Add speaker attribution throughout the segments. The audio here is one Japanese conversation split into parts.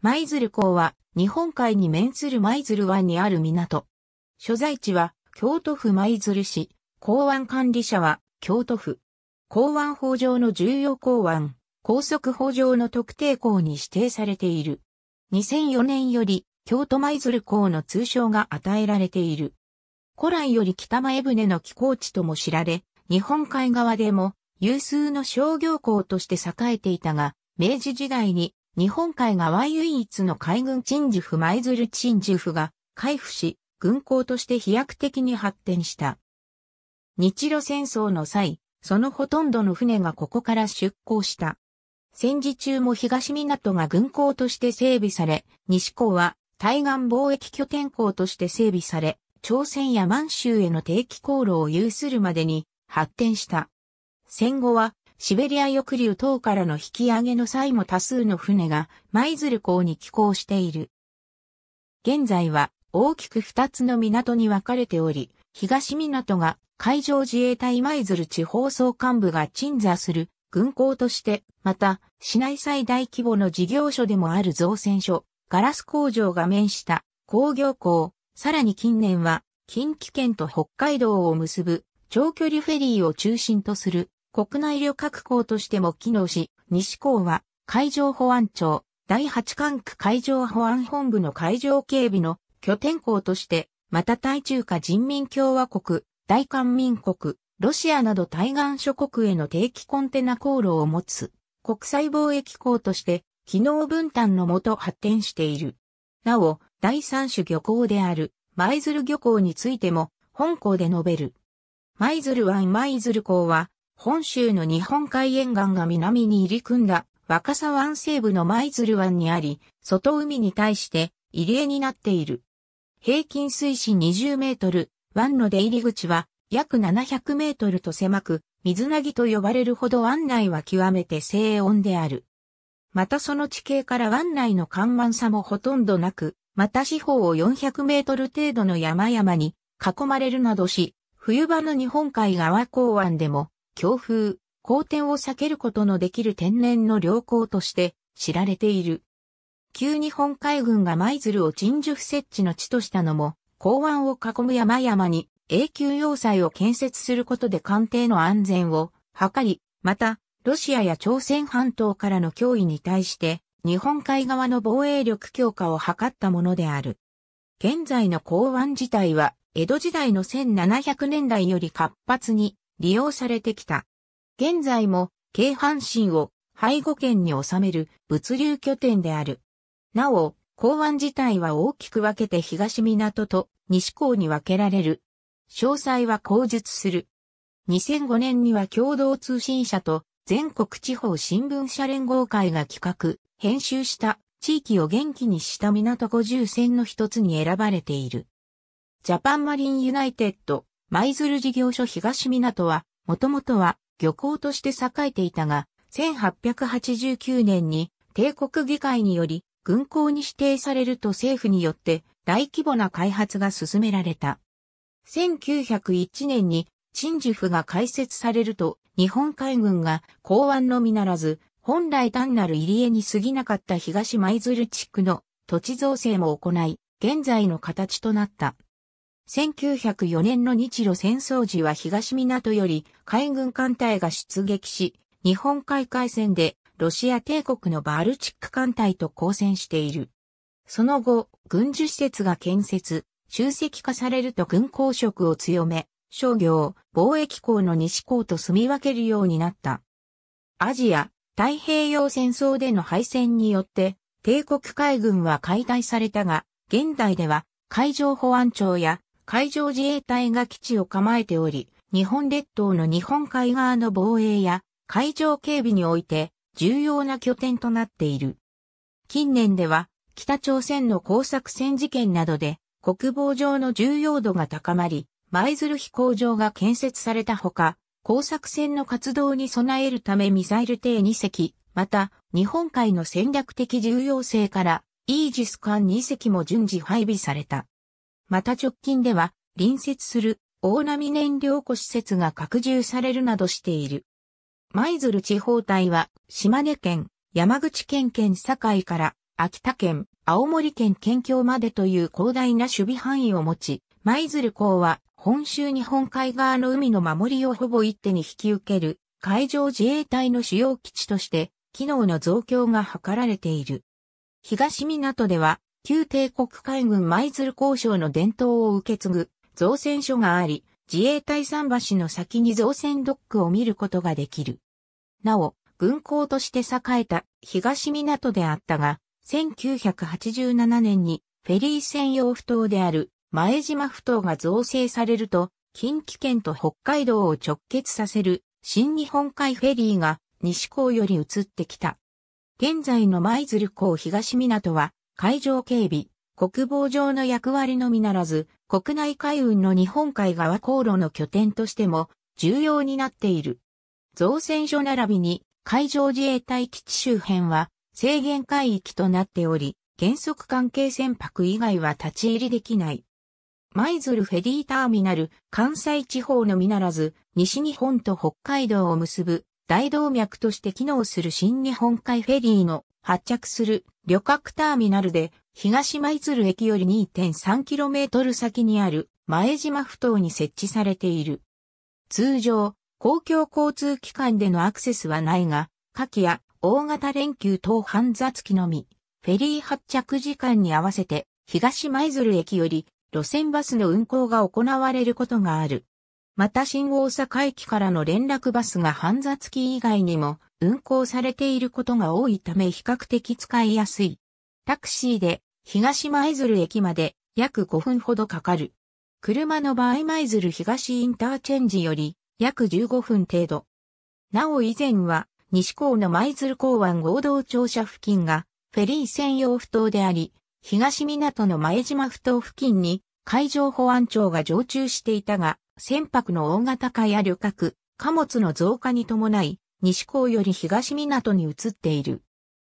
Speaker 1: 舞鶴港は日本海に面する舞鶴湾にある港。所在地は京都府舞鶴市。港湾管理者は京都府。港湾法上の重要港湾、高速法上の特定港に指定されている。2004年より京都舞鶴港の通称が与えられている。古来より北前船の寄港地とも知られ、日本海側でも有数の商業港として栄えていたが、明治時代に日本海側唯一の海軍鎮守府舞鶴鎮守府が開部し、軍港として飛躍的に発展した。日露戦争の際、そのほとんどの船がここから出港した。戦時中も東港が軍港として整備され、西港は対岸貿易拠点港として整備され、朝鮮や満州への定期航路を有するまでに発展した。戦後はシベリア抑留等からの引き上げの際も多数の船が舞鶴港に寄港している。現在は大きく2つの港に分かれており、東港が海上自衛隊舞鶴地方総監部が鎮座する軍港として、また、市内最大規模の事業所でもある造船所、ガラス工場が面した工業港、さらに近年は近畿圏と北海道を結ぶ長距離フェリーを中心とする国内旅客港としても機能し、西港は海上保安庁、第8管区海上保安本部の海上警備の拠点港として、また対中華人民共和国、大韓民国、ロシアなど対岸諸国への定期コンテナ航路を持つ国際貿易港として機能分担のもと発展している。なお、第三種漁港である舞鶴漁港についても本港で述べる。舞鶴湾舞鶴港は本州の日本海沿岸が南に入り組んだ若狭湾西部の舞鶴湾にあり、外海に対して入り江になっている。平均水深20メートル、湾の出入り口は約700メートルと狭く、水なぎと呼ばれるほど湾内は極めて静音である。またその地形から湾内の緩慢さもほとんどなく、また四方を400メートル程度の山々に囲まれるなどし、冬場の日本海側港湾でも強風、荒天を避けることのできる天然の良好として知られている。旧日本海軍が舞鶴を鎮守不設置の地としたのも、港湾を囲む山々に永久要塞を建設することで艦艇の安全を図り、また、ロシアや朝鮮半島からの脅威に対して、日本海側の防衛力強化を図ったものである。現在の港湾自体は、江戸時代の1700年代より活発に利用されてきた。現在も、京阪神を背後県に収める物流拠点である。なお、港湾自体は大きく分けて東港と西港に分けられる。詳細は口述する。2005年には共同通信社と全国地方新聞社連合会が企画、編集した地域を元気にした港50選の一つに選ばれている。ジャパンマリンユナイテッド舞鶴事業所東港は、もともとは漁港として栄えていたが、1889年に帝国議会により軍港に指定されると政府によって大規模な開発が進められた。1901年に陳治府が開設されると日本海軍が港湾のみならず本来単なる入り江に過ぎなかった東舞鶴地区の土地造成も行い現在の形となった。1904年の日露戦争時は東港より海軍艦隊が出撃し、日本海海戦でロシア帝国のバルチック艦隊と交戦している。その後、軍事施設が建設、集積化されると軍港色を強め、商業、貿易港の西港と住み分けるようになった。アジア、太平洋戦争での敗戦によって、帝国海軍は解体されたが、現代では海上保安庁や海上自衛隊が基地を構えており、日本列島の日本海側の防衛や海上警備において重要な拠点となっている。近年では北朝鮮の工作船事件などで国防上の重要度が高まり、舞鶴飛行場が建設されたほか、工作船の活動に備えるためミサイル艇2隻、また日本海の戦略的重要性からイージス艦2隻も順次配備された。また直近では、隣接する大波燃料庫施設が拡充されるなどしている。舞鶴地方隊は、島根県、山口県県境から、秋田県、青森県県境までという広大な守備範囲を持ち、舞鶴港は、本州日本海側の海の守りをほぼ一手に引き受ける、海上自衛隊の主要基地として、機能の増強が図られている。東港では、旧帝国海軍舞鶴交渉の伝統を受け継ぐ造船所があり、自衛隊桟橋の先に造船ドックを見ることができる。なお、軍港として栄えた東港であったが、1987年にフェリー専用埠頭である前島埠頭が造成されると、近畿圏と北海道を直結させる新日本海フェリーが西港より移ってきた。現在の舞鶴港東港は海上警備、国防上の役割のみならず、国内海運の日本海側航路の拠点としても重要になっている。造船所並びに海上自衛隊基地周辺は制限海域となっており、原則関係船舶以外は立ち入りできない。舞鶴フェリーターミナル、関西地方のみならず、西日本と北海道を結ぶ大動脈として機能する新日本海フェリーの発着する旅客ターミナルで東舞鶴駅より 2.3km 先にある前島埠頭に設置されている。通常、公共交通機関でのアクセスはないが、夏季や大型連休等半雑期のみ、フェリー発着時間に合わせて東舞鶴駅より路線バスの運行が行われることがある。また新大阪駅からの連絡バスが半座付き以外にも運行されていることが多いため比較的使いやすい。タクシーで東舞鶴駅まで約5分ほどかかる。車の場合舞鶴東インターチェンジより約15分程度。なお以前は西港の舞鶴港湾合同庁舎付近がフェリー専用不当であり、東港の前島不当付近に海上保安庁が常駐していたが、船舶の大型化や旅客、貨物の増加に伴い、西港より東港に移っている。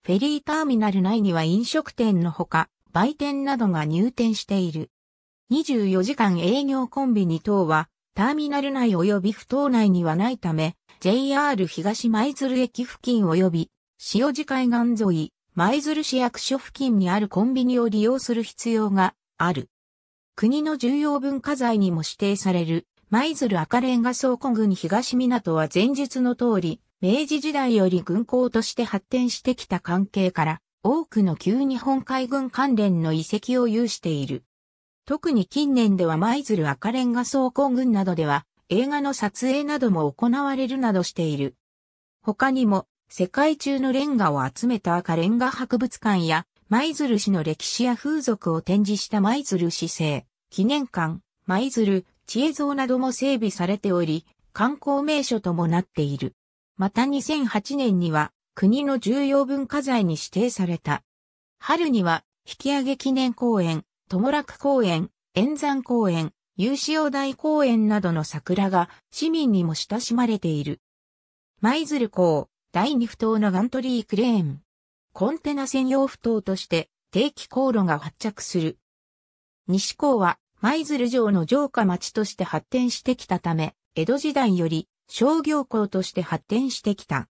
Speaker 1: フェリーターミナル内には飲食店のほか、売店などが入店している。24時間営業コンビニ等は、ターミナル内及び不島内にはないため、JR 東舞鶴駅付近及び、塩路海岸沿い、舞鶴市役所付近にあるコンビニを利用する必要がある。国の重要文化財にも指定される舞鶴赤レンガ倉庫群東港は前述の通り、明治時代より軍港として発展してきた関係から、多くの旧日本海軍関連の遺跡を有している。特に近年では舞鶴赤レンガ倉庫群などでは、映画の撮影なども行われるなどしている。他にも、世界中のレンガを集めた赤レンガ博物館や、舞鶴市の歴史や風俗を展示した舞鶴市政、記念館、舞鶴、知恵像なども整備されており、観光名所ともなっている。また2008年には国の重要文化財に指定された。春には引上記念公園、友楽公園、円山公園、有志用大公園などの桜が市民にも親しまれている。舞鶴港、第二不頭のガントリークレーン。コンテナ専用不頭として定期航路が発着する。西港は舞鶴城の城下町として発展してきたため、江戸時代より商業港として発展してきた。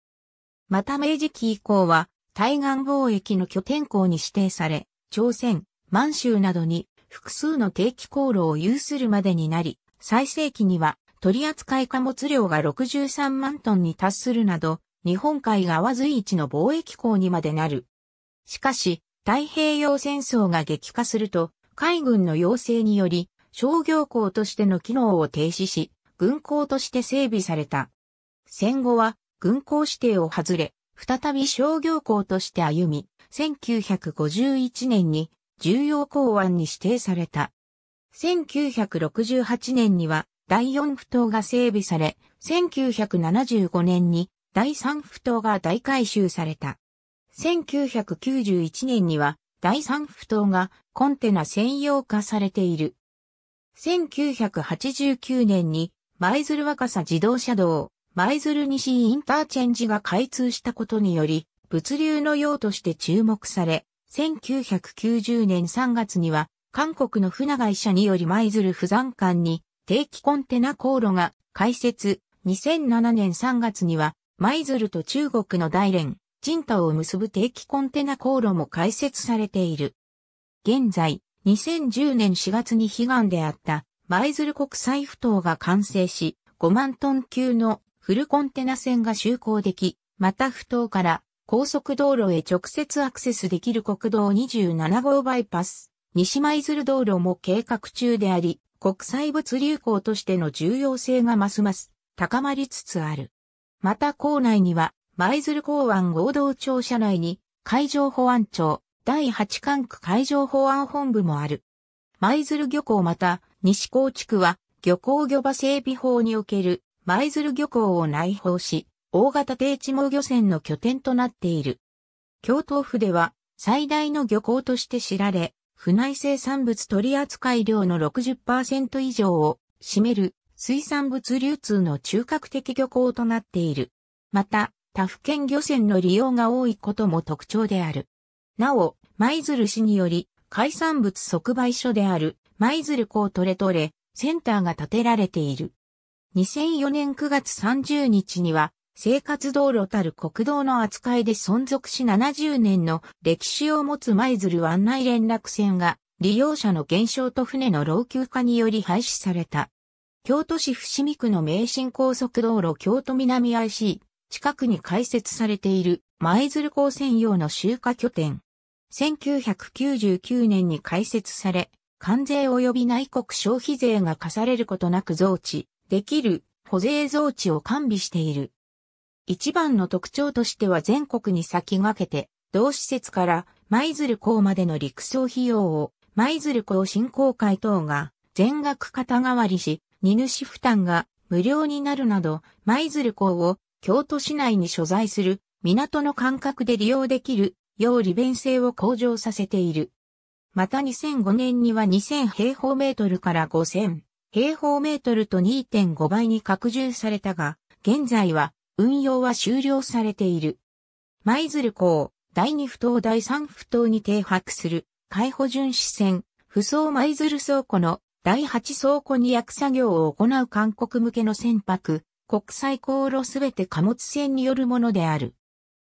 Speaker 1: また明治期以降は、対岸貿易の拠点港に指定され、朝鮮、満州などに複数の定期航路を有するまでになり、最盛期には取扱貨物量が63万トンに達するなど、日本海側随一の貿易港にまでなる。しかし、太平洋戦争が激化すると、海軍の要請により、商業港としての機能を停止し、軍港として整備された。戦後は、軍港指定を外れ、再び商業港として歩み、1951年に重要港湾に指定された。1968年には第4不島が整備され、1975年に第3不島が大改修された。1991年には第三不等がコンテナ専用化されている。1989年に舞鶴若狭自動車道、舞鶴西インターチェンジが開通したことにより、物流の用として注目され、1990年3月には、韓国の船会社により舞鶴不山間に定期コンテナ航路が開設、2007年3月には、舞鶴と中国の大連、人体を結ぶ定期コンテナ航路も開設されている。現在、2010年4月に悲願であった舞鶴国際埠頭が完成し、5万トン級のフルコンテナ船が就航でき、また埠頭から高速道路へ直接アクセスできる国道27号バイパス、西舞鶴道路も計画中であり、国際物流港としての重要性がますます高まりつつある。また港内には舞鶴港湾合同庁舎内に、海上保安庁、第8管区海上保安本部もある。舞鶴漁港また、西港地区は、漁港漁場整備法における、舞鶴漁港を内包し、大型低地網漁船の拠点となっている。京都府では、最大の漁港として知られ、府内生産物取扱量の60%以上を占める水産物流通の中核的漁港となっている。また、他府県漁船の利用が多いことも特徴である。なお、舞鶴市により、海産物即売所である舞鶴港トレトレセンターが建てられている。2004年9月30日には、生活道路たる国道の扱いで存続し70年の歴史を持つ舞鶴湾内連絡船が利用者の減少と船の老朽化により廃止された。京都市伏見区の名神高速道路京都南 IC 近くに開設されている舞鶴港専用の集荷拠点。1999年に開設され、関税及び内国消費税が課されることなく増置できる保税増置を完備している。一番の特徴としては全国に先駆けて、同施設から舞鶴港までの陸送費用を舞鶴港振興会等が全額肩代わりし、荷主負担が無料になるなど、舞鶴港を京都市内に所在する港の間隔で利用できるよう利便性を向上させている。また2005年には2000平方メートルから5000平方メートルと2.5倍に拡充されたが、現在は運用は終了されている。舞鶴港、第2不頭第3不頭に停泊する海保巡視船、不走舞鶴倉庫の第8倉庫に役作業を行う韓国向けの船舶、国際航路すべて貨物船によるものである。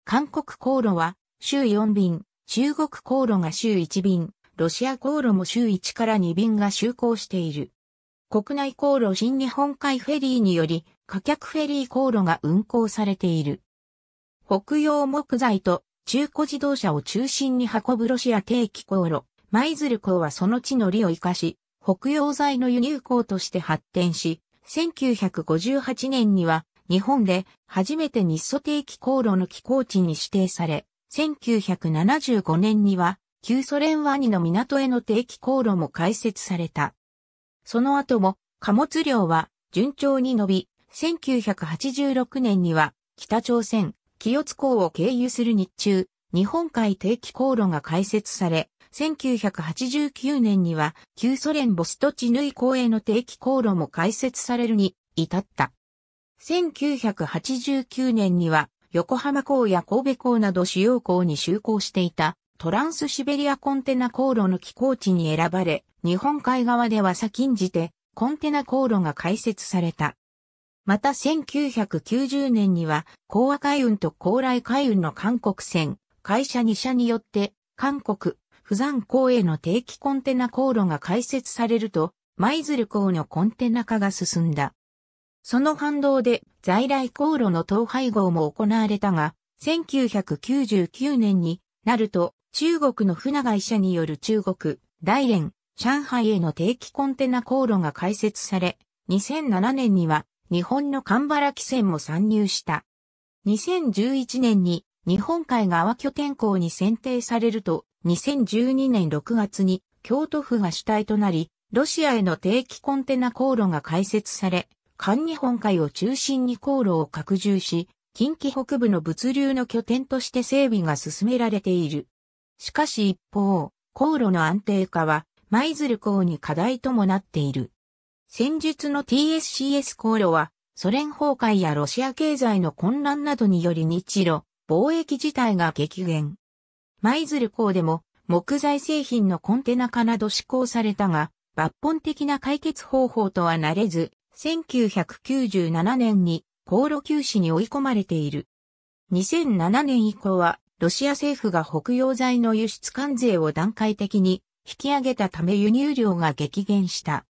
Speaker 1: 韓国航路は週4便、中国航路が週1便、ロシア航路も週1から2便が就航している。国内航路新日本海フェリーにより、貨客フェリー航路が運航されている。北洋木材と中古自動車を中心に運ぶロシア定期航路、舞鶴港はその地の利を生かし、北洋材の輸入港として発展し、1958年には日本で初めて日ソ定期航路の寄港地に指定され、1975年には旧ソ連ワニの港への定期航路も開設された。その後も貨物量は順調に伸び、1986年には北朝鮮、清津港を経由する日中、日本海定期航路が開設され、1989年には旧ソ連ボストチヌイ港への定期航路も開設されるに至った。1989年には横浜港や神戸港など主要港に就航していたトランスシベリアコンテナ航路の寄港地に選ばれ、日本海側では先んじてコンテナ航路が開設された。また1990年には、高和海運と高麗海運の韓国船、会社2社によって、韓国、釜山港への定期コンテナ航路が開設されると、舞鶴港のコンテナ化が進んだ。その反動で在来航路の統廃合も行われたが、1999年になると中国の船会社による中国、大連、上海への定期コンテナ航路が開設され、2007年には日本の神原汽船も参入した。2011年に日本海側拠点港に選定されると、2012年6月に京都府が主体となり、ロシアへの定期コンテナ航路が開設され、韓日本海を中心に航路を拡充し、近畿北部の物流の拠点として整備が進められている。しかし一方、航路の安定化は、舞鶴港に課題ともなっている。戦術の TSCS 航路は、ソ連崩壊やロシア経済の混乱などにより日露、貿易自体が激減。舞鶴港でも木材製品のコンテナ化など施行されたが、抜本的な解決方法とはなれず、1997年に航路休止に追い込まれている。2007年以降は、ロシア政府が北洋材の輸出関税を段階的に引き上げたため輸入量が激減した。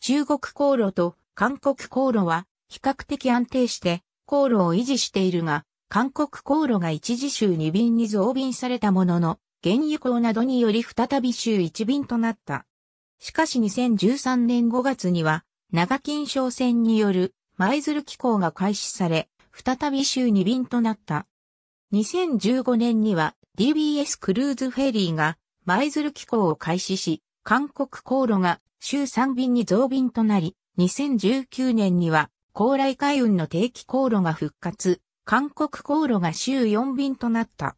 Speaker 1: 中国航路と韓国航路は比較的安定して航路を維持しているが、韓国航路が一時週二便に増便されたものの、原油港などにより再び週一便となった。しかし2013年5月には、長金商船による舞鶴機構が開始され、再び週2便となった。2015年には DBS クルーズフェリーが舞鶴機構を開始し、韓国航路が週3便に増便となり、2019年には高麗海運の定期航路が復活、韓国航路が週4便となった。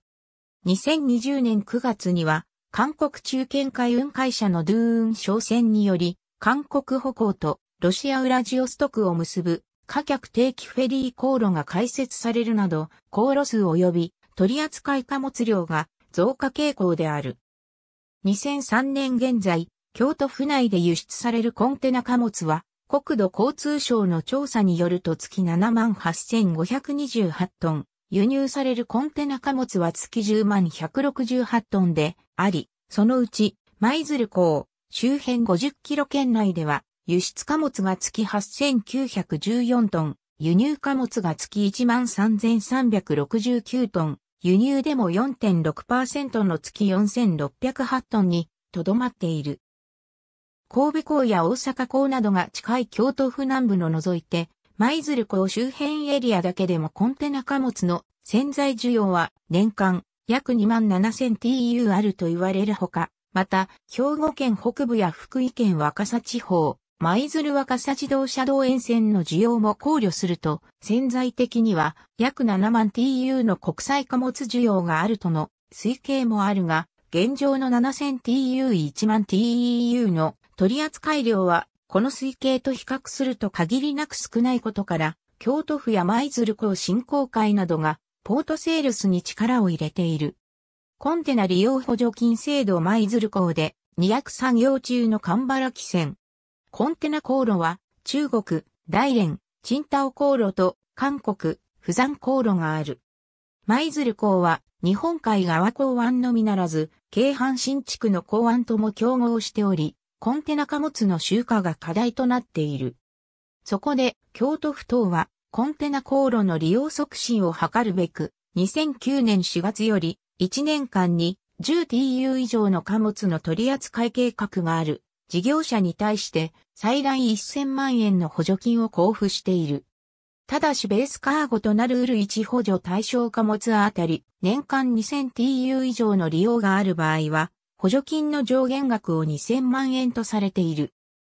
Speaker 1: 2020年9月には、韓国中堅海運会社のドゥーン商船により、韓国歩行とロシアウラジオストクを結ぶ貨客定期フェリー航路が開設されるなど、航路数及び取扱貨物量が増加傾向である。2003年現在、京都府内で輸出されるコンテナ貨物は国土交通省の調査によると月78,528トン、輸入されるコンテナ貨物は月10168トンであり、そのうち、舞鶴港、周辺50キロ圏内では、輸出貨物が月8914トン、輸入貨物が月13369トン、輸入でも4.6%の月4608トンにとどまっている。神戸港や大阪港などが近い京都府南部の除いて、舞鶴港周辺エリアだけでもコンテナ貨物の潜在需要は年間約 27,000TU あると言われるほか、また、兵庫県北部や福井県若狭地方、舞鶴若狭自動車道沿線の需要も考慮すると、潜在的には約7万 TU の国際貨物需要があるとの推計もあるが、現状の 7000TU1 万 TEU の取扱量は、この推計と比較すると限りなく少ないことから、京都府や舞鶴港振興会などが、ポートセールスに力を入れている。コンテナ利用補助金制度舞鶴港で、2 0産業中の神原汽船。コンテナ航路は、中国、大連、チンタオ航路と、韓国、釜山航路がある。舞鶴港は、日本海側港湾のみならず、京阪新地区の港湾とも競合しており、コンテナ貨物の集荷が課題となっている。そこで、京都府等は、コンテナ航路の利用促進を図るべく、2009年4月より、1年間に 10TU 以上の貨物の取扱い計画がある事業者に対して最大1000万円の補助金を交付している。ただしベースカーゴとなるウル1補助対象貨物あたり年間 2000TU 以上の利用がある場合は補助金の上限額を2000万円とされている。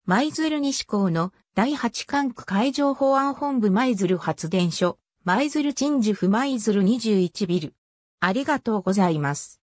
Speaker 1: 舞鶴西港の第8管区海上保安本部舞鶴発電所、舞鶴鎮守府舞鶴21ビル。ありがとうございます。